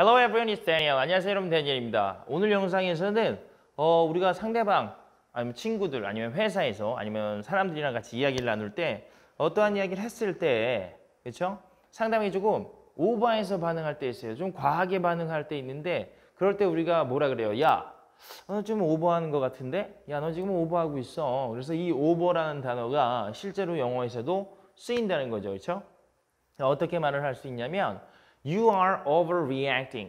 Hello everyone, it's Daniel. 안녕하세요 여러분, 대니엘입니다 오늘 영상에서는 어, 우리가 상대방, 아니면 친구들, 아니면 회사에서, 아니면 사람들이랑 같이 이야기를 나눌 때 어떠한 이야기를 했을 때, 그렇죠? 상당이 조금 오버해서 반응할 때 있어요. 좀 과하게 반응할 때 있는데 그럴 때 우리가 뭐라 그래요? 야, 너좀 어, 오버하는 것 같은데? 야, 너 지금 오버하고 있어. 그래서 이 오버라는 단어가 실제로 영어에서도 쓰인다는 거죠, 그렇죠? 어떻게 말을 할 수 있냐면 You are overreacting.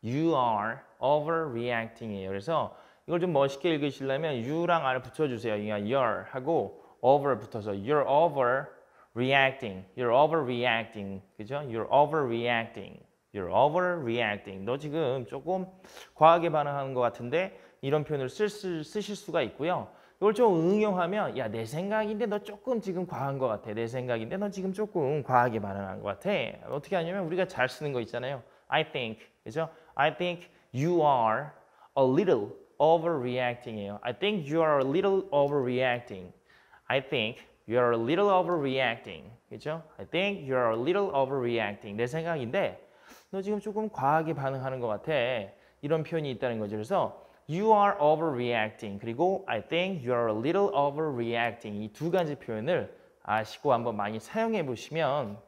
You are overreacting이에요. 그래서 이걸 좀 멋있게 읽으시려면 you랑 r 붙여주세요. 그러니까 your 하고 over 붙어서 you're overreacting. You're overreacting. 그죠? You're overreacting. You're overreacting. 너 지금 조금 과하게 반응하는 것 같은데 이런 표현을 쓸, 쓰실 수가 있고요. 그걸 좀 응용하면 야 내 생각인데 너 조금 지금 과한 것 같아. 내 생각인데 너 지금 조금 과하게 반응한 것 같아. 어떻게 하냐면 우리가 잘 쓰는 거 있잖아요. I think 그죠? I think you are a little overreacting이에요. I think you are a little overreacting. I think you are a little overreacting. 그죠? I think you are a little overreacting. 내 생각인데 너 지금 조금 과하게 반응하는 것 같아. 이런 표현이 있다는 거죠. 그래서 you are overreacting 그리고 I think you are a little overreacting 이 두 가지 표현을 아시고 한번 많이 사용해 보시면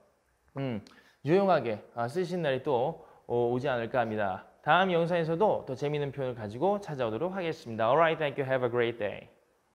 음, 유용하게 쓰신 날이 또 오지 않을까 합니다. 다음 영상에서도 더 재미있는 표현을 가지고 찾아오도록 하겠습니다. Alright, thank you. Have a great day.